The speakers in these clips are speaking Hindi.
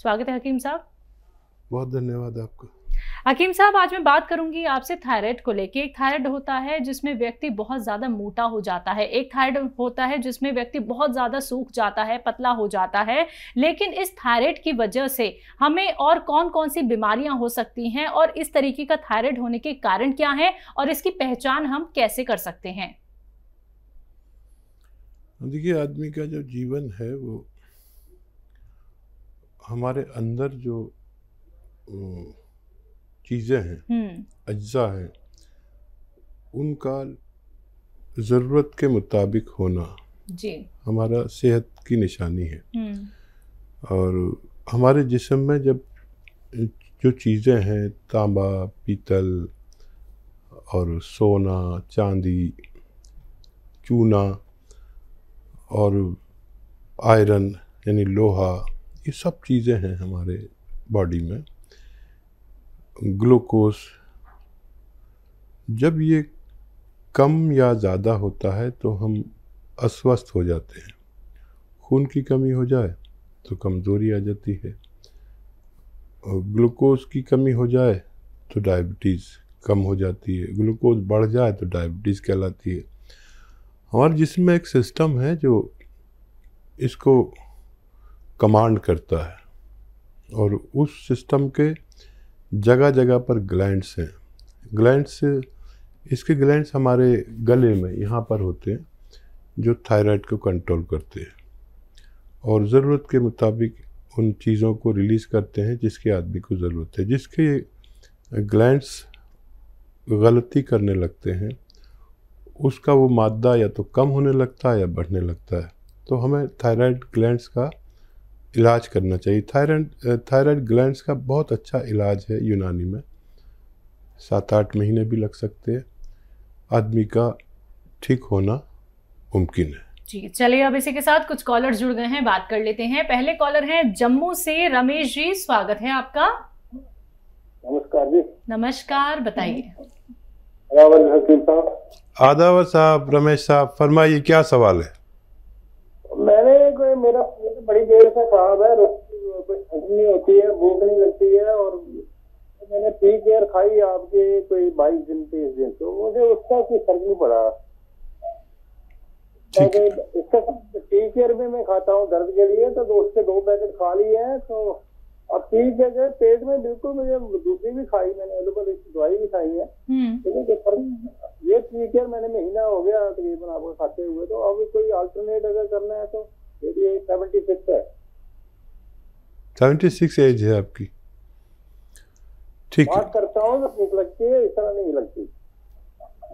स्वागत है हकीम साहब बहुत धन्यवाद आपका हकीम साहब आज मैं बात करूंगी आपसे थायराइड को लेके एक थायराइड होता है जिसमें व्यक्ति बहुत ज़्यादा मोटा हो जाता है एक थायराइड होता है जिसमें व्यक्ति बहुत ज़्यादा सूख जाता है पतला हो जाता है लेकिन इस थायराइड की वजह से हमें और कौन कौन सी बीमारियां हो सकती हैं और इस तरीके का थायराइड होने के कारण क्या है और इसकी पहचान हम कैसे कर सकते हैं देखिए आदमी का जो जीवन है वो हमारे अंदर जो चीज़ें हैं अज्जा हैं उनका ज़रूरत के मुताबिक होना जी हमारा सेहत की निशानी है और हमारे जिसम में जब जो चीज़ें हैं तांबा पीतल और सोना चांदी चूना और आयरन यानी लोहा ये सब चीज़ें हैं हमारे बॉडी में ग्लूकोस जब ये कम या ज़्यादा होता है तो हम अस्वस्थ हो जाते हैं खून की कमी हो जाए तो कमज़ोरी आ जाती है और ग्लूकोज की कमी हो जाए तो डायबिटीज़ कम हो जाती है ग्लूकोज बढ़ जाए तो डायबिटीज़ कहलाती है हमारे जिसम में एक सिस्टम है जो इसको कमांड करता है और उस सिस्टम के जगह जगह पर ग्लैंड्स हैं ग्लैंड्स इसके ग्लैंड्स हमारे गले में यहाँ पर होते हैं जो थायराइड को कंट्रोल करते हैं और ज़रूरत के मुताबिक उन चीज़ों को रिलीज़ करते हैं जिसके आदमी को ज़रूरत है जिसके ग्लैंड्स गलती करने लगते हैं उसका वो मादा या तो कम होने लगता है या बढ़ने लगता है तो हमें थायराइड ग्लैंड्स का इलाज करना चाहिए थायराइड थायराइड ग्लैंड्स का बहुत अच्छा इलाज है यूनानी में सात आठ महीने भी लग सकते हैं आदमी का ठीक होना मुमकिन है जी चलिए अब इसी के साथ कुछ कॉलर जुड़ गए हैं बात कर लेते हैं पहले कॉलर हैं जम्मू से रमेश जी स्वागत है आपका नमस्कार जी नमस्कार बताइए आदावर साहब रमेश साहब फरमाइए क्या सवाल है मेरा तो बड़ी देर से खराब है कुछ नहीं होती है भूख नहीं लगती है और मैंने पी केयर खाई आपके कोई बाईस दिन तेईस दिन तो मुझे उसका कोई फर्क नहीं पड़ा इसका केयर भी मैं खाता हूँ दर्द के लिए तो दो दो पैकेट खा लिए है तो अब पी के पेट में बिल्कुल मुझे दूसरी भी खाई मैंने एलोपैथिक दवाई भी खाई है हम्म। ये टी केयर मैंने महीना हो गया तकरीबन आपको खाते हुए तो अब कोई अल्टरनेट अगर करना है तो सेवेंटी सिक्स एज है आपकी ठीक है करता हूँ लगती है इस तरह नहीं लगती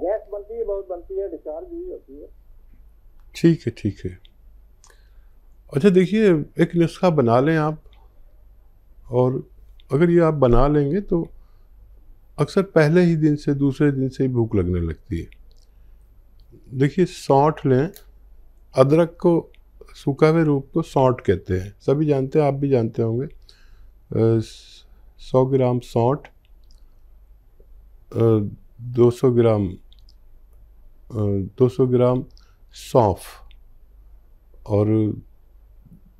गैस बनती है बहुत बनती है डिस्चार्ज भी होती है ठीक है ठीक है अच्छा देखिए एक नुस्खा बना लें आप और अगर ये आप बना लेंगे तो अक्सर पहले ही दिन से दूसरे दिन से ही भूख लगने लगती है देखिए सौठ लें अदरक को सूखा हुए रूप को सौट कहते हैं सभी जानते हैं आप भी जानते होंगे सौ ग्राम सौट दो सौ ग्राम दो सौ ग्राम सौंफ और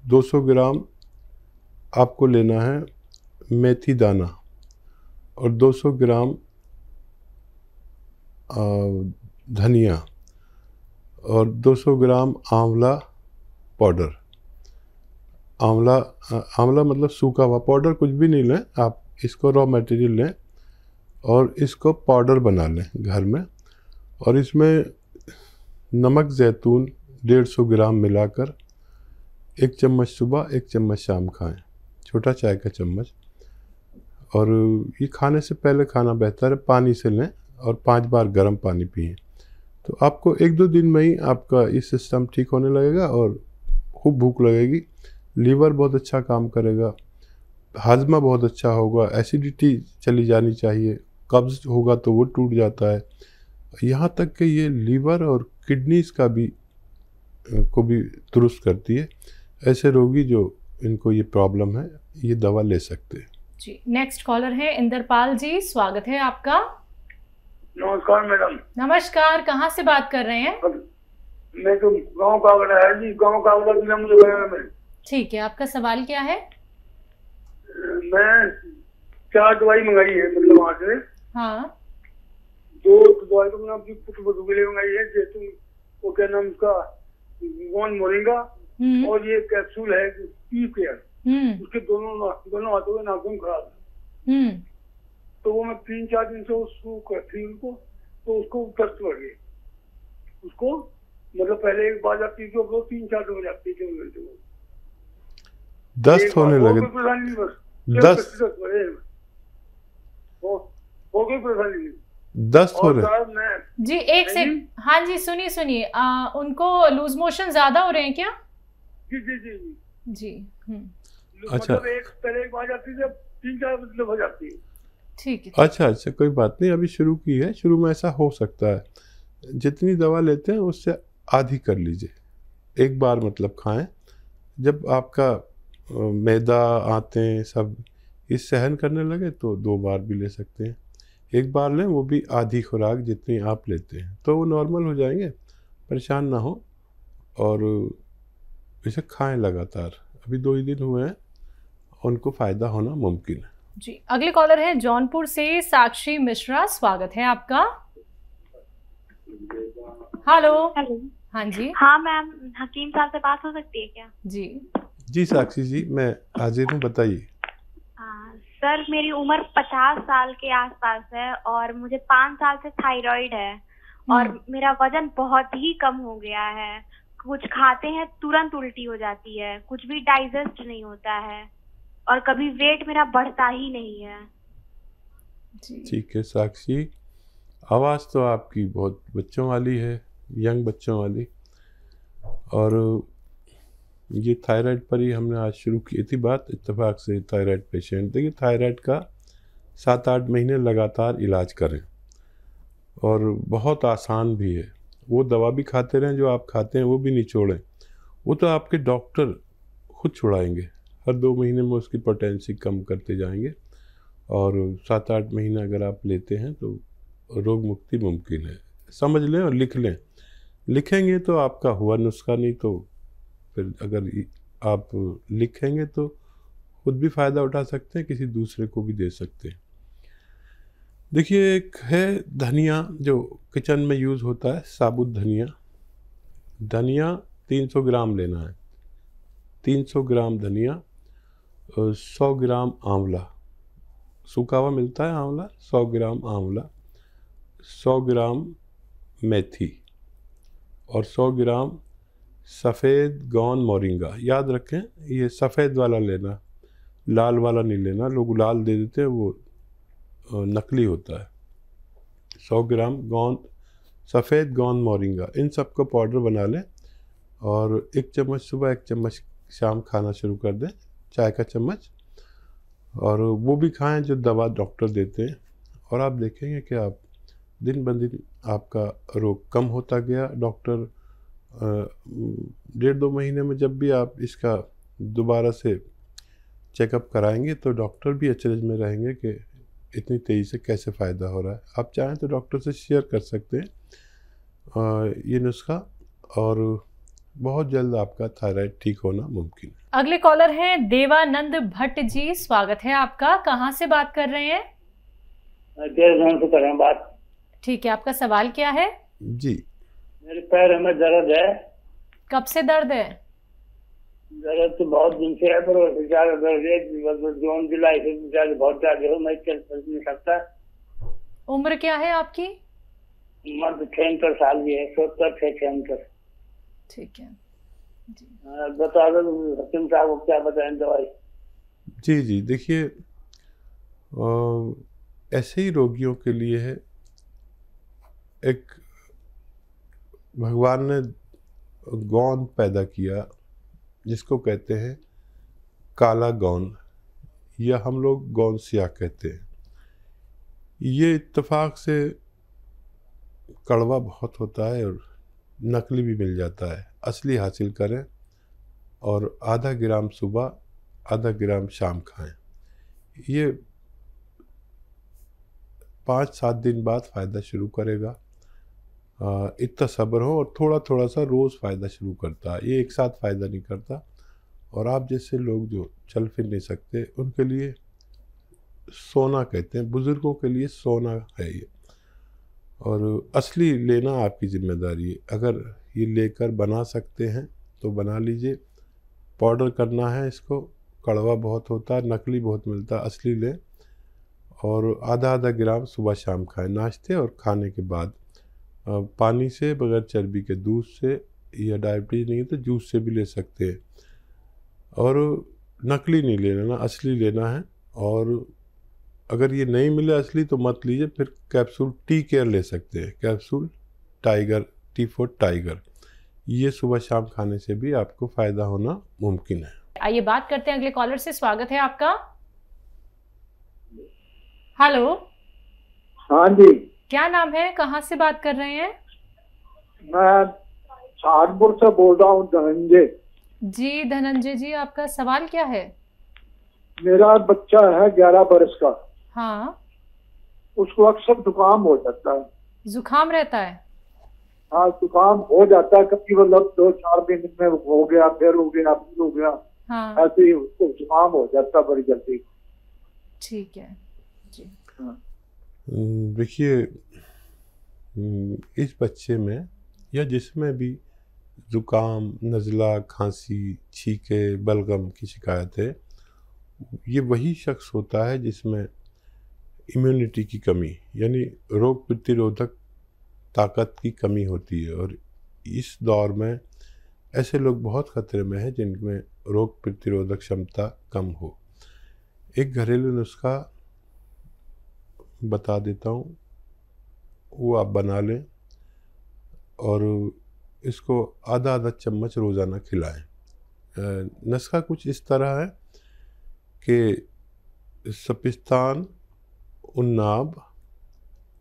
दो सौ ग्राम आपको लेना है मेथी दाना और दो सौ ग्राम धनिया और 200 ग्राम आंवला पाउडर आंवला आंवला मतलब सूखा हुआ पाउडर कुछ भी नहीं लें आप इसको रॉ मटेरियल लें और इसको पाउडर बना लें घर में और इसमें नमक जैतून डेढ़ सौ ग्राम मिलाकर एक चम्मच सुबह एक चम्मच शाम खाएं छोटा चाय का चम्मच और ये खाने से पहले खाना बेहतर है पानी से लें और पांच बार गर्म पानी पिए तो आपको एक दो दिन में ही आपका ये सिस्टम ठीक होने लगेगा और खूब भूख लगेगी लीवर बहुत अच्छा काम करेगा हाजमा बहुत अच्छा होगा एसिडिटी चली जानी चाहिए कब्ज होगा तो वो टूट जाता है यहाँ तक कि ये लीवर और किडनीज का भी को भी दुरुस्त करती है ऐसे रोगी जो इनको ये प्रॉब्लम है ये दवा ले सकते हैं जी नेक्स्ट कॉलर है इंद्रपाल जी स्वागत है आपका नमस्कार मैडम नमस्कार कहाँ से बात कर रहे हैं तो गांव का वाला है मुझे गया ठीक है आपका सवाल क्या है मैं चार दवाई मंगाई है मतलब वहाँ से हाँ दो दवाई तो मैंने अपनी पुत्र बधु के लिए मंगाई है जैसे वो क्या नाम उसका वन मोरिंगा हम्म। और ये कैप्सूल है पी केयर हम्म। उसके दोनों दोनों हाथों में नाखून खराब है हम्म। तो वो मैं तीन चार दिन से उसको करती उनको तो उसको दस्त बढ़ गई उसको मतलब पहले एक बात आती थी वो तीन चार हो जाती थी दस्त तो होने लगे दस्त वो कोई परेशानी नहीं दस्त हो रहे जी एक से हाँ जी सुनिए सुनिए उनको लूज मोशन ज्यादा हो रहे हैं क्या जी जी जी जी हम्म। अच्छा मतलब एक पहले एक बार जाती है तीन चार मतलब हो जाती है ठीक है अच्छा अच्छा कोई बात नहीं अभी शुरू की है शुरू में ऐसा हो सकता है जितनी दवा लेते हैं उससे आधी कर लीजिए एक बार मतलब खाएं जब आपका मैदा आते सब इस सहन करने लगे तो दो बार भी ले सकते हैं एक बार लें वो भी आधी खुराक जितनी आप लेते हैं तो वो नॉर्मल हो जाएंगे परेशान ना हो और इसे खाएं लगातार अभी दो ही दिन हुए हैं उनको फ़ायदा होना मुमकिन है जी अगले कॉलर हैं जौनपुर से साक्षी मिश्रा स्वागत है आपका हेलो हाँ जी हाँ मैम हकीम साहब से बात हो सकती है क्या जी जी साक्षी जी मैं हाजिर हूँ बताइए सर मेरी उम्र पचास साल के आसपास है और मुझे पाँच साल से थायराइड है और हम्म। मेरा वजन बहुत ही कम हो गया है कुछ खाते हैं तुरंत उल्टी हो जाती है कुछ भी डाइजेस्ट नहीं होता है और कभी वेट मेरा बढ़ता ही नहीं है ठीक है साक्षी आवाज़ तो आपकी बहुत बच्चों वाली है यंग बच्चों वाली और ये थायराइड पर ही हमने आज शुरू की थी बात इतफाक़ से थायराइड पेशेंट देखिए थायराइड का सात आठ महीने लगातार इलाज करें और बहुत आसान भी है वो दवा भी खाते रहें जो आप खाते हैं वो भी निचोड़ें छोड़ें वो तो आपके डॉक्टर खुद छुड़ाएंगे हर दो महीने में उसकी पोटेंसी कम करते जाएंगे और सात आठ महीना अगर आप लेते हैं तो रोग मुक्ति मुमकिन है समझ लें और लिख लें लिखेंगे तो आपका हुआ नुस्खा नहीं तो फिर अगर आप लिखेंगे तो खुद भी फ़ायदा उठा सकते हैं किसी दूसरे को भी दे सकते हैं देखिए एक है धनिया जो किचन में यूज़ होता है साबुत धनिया धनिया 300 ग्राम लेना है 300 ग्राम धनिया सौ ग्राम आंवला सूखा हुआ मिलता है आंवला सौ ग्राम आंवला सौ ग्राम मेथी और सौ ग्राम सफ़ेद गौन मोरिंगा याद रखें ये सफ़ेद वाला लेना लाल वाला नहीं लेना लोग लाल दे देते हैं वो नकली होता है सौ ग्राम गौन सफ़ेद गौन मोरिंगा इन सब का पाउडर बना लें और एक चम्मच सुबह एक चम्मच शाम खाना शुरू कर दें चाय का चम्मच और वो भी खाएं जो दवा डॉक्टर देते हैं और आप देखेंगे कि आप दिन ब दिन आपका रोग कम होता गया डॉक्टर डेढ़ दो महीने में जब भी आप इसका दोबारा से चेकअप कराएंगे तो डॉक्टर भी अचरज में रहेंगे कि इतनी तेज़ी से कैसे फ़ायदा हो रहा है आप चाहें तो डॉक्टर से शेयर कर सकते हैं ये नुस्खा और बहुत जल्द आपका थायराइड ठीक होना मुमकिन है अगले कॉलर हैं देवानंद भट्ट जी स्वागत है आपका कहाँ से बात कर रहे हैं से कर रहे हैं बात ठीक है आपका सवाल क्या है जी मेरे पैर में दर्द है कब से दर्द है दर्द तो बहुत दिन से है पर ज्यादा दर्द है जून जुलाई से ज्यादा बहुत ज्यादा हो मैं चल फिर नहीं सकता उम्र क्या है आपकी उम्र तो छहत्तर साल की है सत्तर से छहत्तर ठीक है हाँ, बता दो हकीम साहब क्या बताएं दवाई जी जी देखिए ऐसे ही रोगियों के लिए है एक भगवान ने गौन पैदा किया जिसको कहते हैं काला गौन या हम लोग गौन सिया कहते हैं ये इत्तेफाक से कड़वा बहुत होता है और नकली भी मिल जाता है असली हासिल करें और आधा ग्राम सुबह आधा ग्राम शाम खाएं ये पाँच सात दिन बाद फ़ायदा शुरू करेगा इतना सब्र हो और थोड़ा थोड़ा सा रोज़ फ़ायदा शुरू करता है ये एक साथ फ़ायदा नहीं करता और आप जैसे लोग जो चल फिर नहीं सकते उनके लिए सोना कहते हैं बुज़ुर्गों के लिए सोना है ये और असली लेना आपकी ज़िम्मेदारी है अगर ये लेकर बना सकते हैं तो बना लीजिए पाउडर करना है इसको कड़वा बहुत होता है नकली बहुत मिलता है असली लें और आधा आधा ग्राम सुबह शाम खाएं नाश्ते और खाने के बाद पानी से बगैर चर्बी के दूध से या डायबिटीज़ नहीं तो जूस से भी ले सकते हैं और नकली नहीं लेना ना असली लेना है और अगर ये नहीं मिले असली तो मत लीजिए फिर कैप्सूल टी केयर ले सकते हैं capsule Tiger T four Tiger ये सुबह शाम खाने से भी आपको फ़ायदा होना मुमकिन है आइए बात करते हैं अगले कॉलर से स्वागत है आपका हेलो हाँ जी क्या नाम है कहाँ से बात कर रहे हैं मैं सहारनपुर से बोल रहा हूँ धनंजय जी धनंजय जी आपका सवाल क्या है मेरा बच्चा है ग्यारह बरस का हाँ उसको अक्सर जुकाम हो जाता है जुकाम रहता है हाँ जुकाम हो जाता है कभी मतलब दो चार दिन में हो गया फिर हो गया फिर हो गया हाँ। ऐसे ही उसको जुकाम हो जाता बड़ी जल्दी ठीक है जी हाँ। हम्म, देखिए हम्म, इस बच्चे में या जिसमें भी ज़ुकाम नज़ला खांसी छीके बलगम की शिकायत है ये वही शख्स होता है जिसमें इम्यूनिटी की कमी यानी रोग प्रतिरोधक ताकत की कमी होती है और इस दौर में ऐसे लोग बहुत खतरे में हैं जिनमें रोग प्रतिरोधक क्षमता कम हो एक घरेलू नुस्खा बता देता हूँ वो आप बना लें और इसको आधा आधा चम्मच रोज़ाना खिलाएं नस्खा कुछ इस तरह है कि सपिस्तान उन्नाब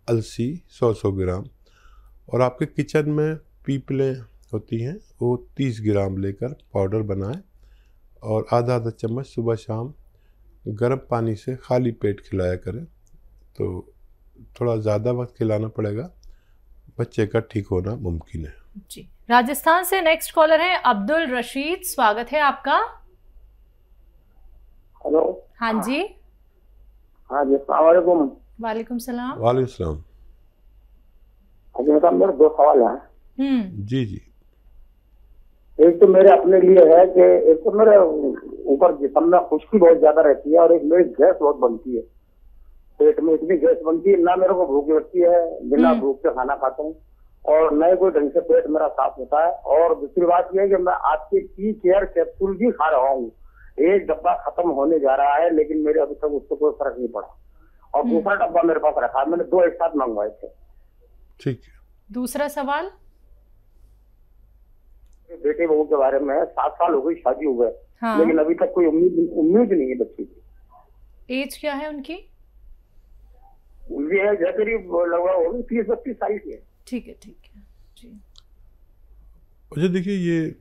अलसी 100-100 ग्राम और आपके किचन में पीपलें होती हैं वो 30 ग्राम लेकर पाउडर बनाएं और आधा आधा चम्मच सुबह शाम गर्म पानी से खाली पेट खिलाया करें तो थोड़ा ज़्यादा वक्त खिलाना पड़ेगा बच्चे का ठीक होना मुमकिन है जी राजस्थान से नेक्स्ट कॉलर है अब्दुल रशीद स्वागत है आपका हेलो हाँ, हाँ। जी हाँ जी वाले वालेकुम सलाम वालेकुम सलाम अच्छा, मेरे दो सवाल है हम्म। जी जी एक तो मेरे अपने लिए है कि एक तो मेरे ऊपर जिसम में खुश्की बहुत ज्यादा रहती है और एक मेरी गैस बहुत बनती है पेट में इतनी गैस बनती है ना मेरे को भूख लगती है बिना हम्म। भूख के खाना खाता हूँ और न कोई ढंग से पेट मेरा साफ होता है और दूसरी बात यह है कि मैं आपके टी केयर कैप्सूल भी खा रहा हूँ एक डब्बा खत्म होने जा रहा है लेकिन मेरे अभी तक उससे कोई फर्क नहीं पड़ा और हम्म। दूसरा डब्बा मेरे पास रखा मैंने दो एक साथ मंगवाए थे ठीक दूसरा सवाल बेटे बहू के बारे में सात साल हो गई शादी हो गए हाँ। लेकिन अभी तक कोई उम्मीद उम्मीद नहीं है बच्ची की एज क्या है उनकी ये है करीब लगभग होगी तीस बत्तीस साइज है ठीक है ठीक है जी अच्छा देखिए ये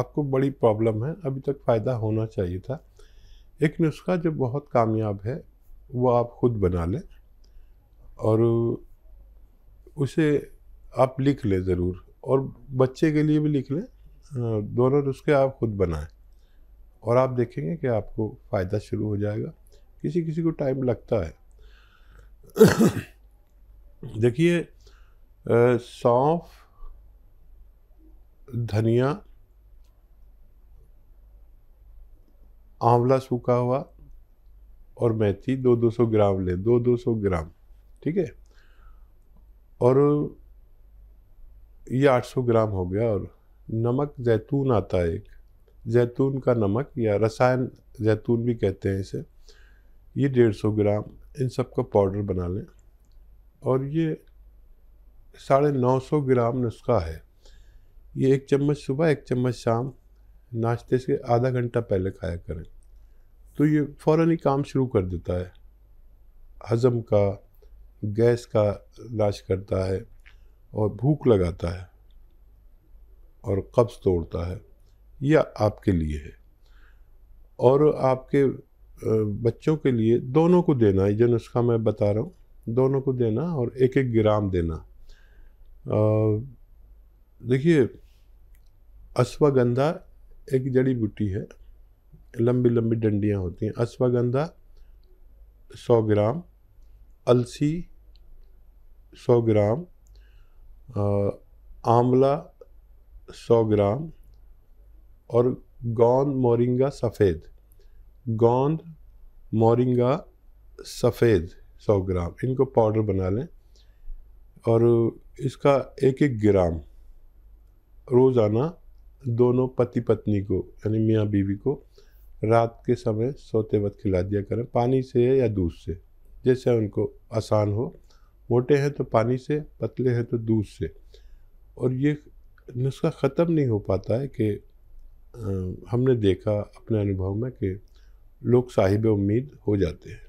आपको बड़ी प्रॉब्लम है अभी तक फ़ायदा होना चाहिए था एक नुस्खा जो बहुत कामयाब है वो आप खुद बना लें और उसे आप लिख लें ज़रूर और बच्चे के लिए भी लिख लें दोनों नुस्खे आप खुद बनाएं और आप देखेंगे कि आपको फ़ायदा शुरू हो जाएगा किसी किसी को टाइम लगता है देखिए सौंफ धनिया आंवला सूखा हुआ और मेथी दो दो सौ ग्राम लें दो दो सौ ग्राम ठीक है और ये आठ सौ ग्राम हो गया और नमक जैतून आता है एक जैतून का नमक या रसायन जैतून भी कहते हैं इसे ये डेढ़ सौ ग्राम इन सब का पाउडर बना लें और ये साढ़े नौ सौ ग्राम नुस्खा है ये एक चम्मच सुबह एक चम्मच शाम नाश्ते से आधा घंटा पहले खाया करें तो ये फ़ौर ही काम शुरू कर देता है हज़म का गैस का नाश करता है और भूख लगाता है और कब्ज़ तोड़ता है यह आपके लिए है और आपके बच्चों के लिए दोनों को देना ये जो नुस्खा मैं बता रहा हूँ दोनों को देना और एक एक ग्राम देना देखिए अश्वगंधा एक जड़ी बूटी है लंबी लंबी डंडियाँ होती हैं अश्वगंधा सौ ग्राम अलसी सौ ग्राम आंवला सौ ग्राम और गौन मोरिंगा सफ़ेद गोंद मोरिंगा सफ़ेद 100 ग्राम इनको पाउडर बना लें और इसका एक एक ग्राम रोज़ाना दोनों पति पत्नी को यानी मियाँ बीवी को रात के समय सोते वक्त खिला दिया करें पानी से या दूध से जैसे उनको आसान हो मोटे हैं तो पानी से पतले हैं तो दूध से और ये नुस्खा ख़त्म नहीं हो पाता है कि हमने देखा अपने अनुभव में कि लोग साहिब उम्मीद हो जाते हैं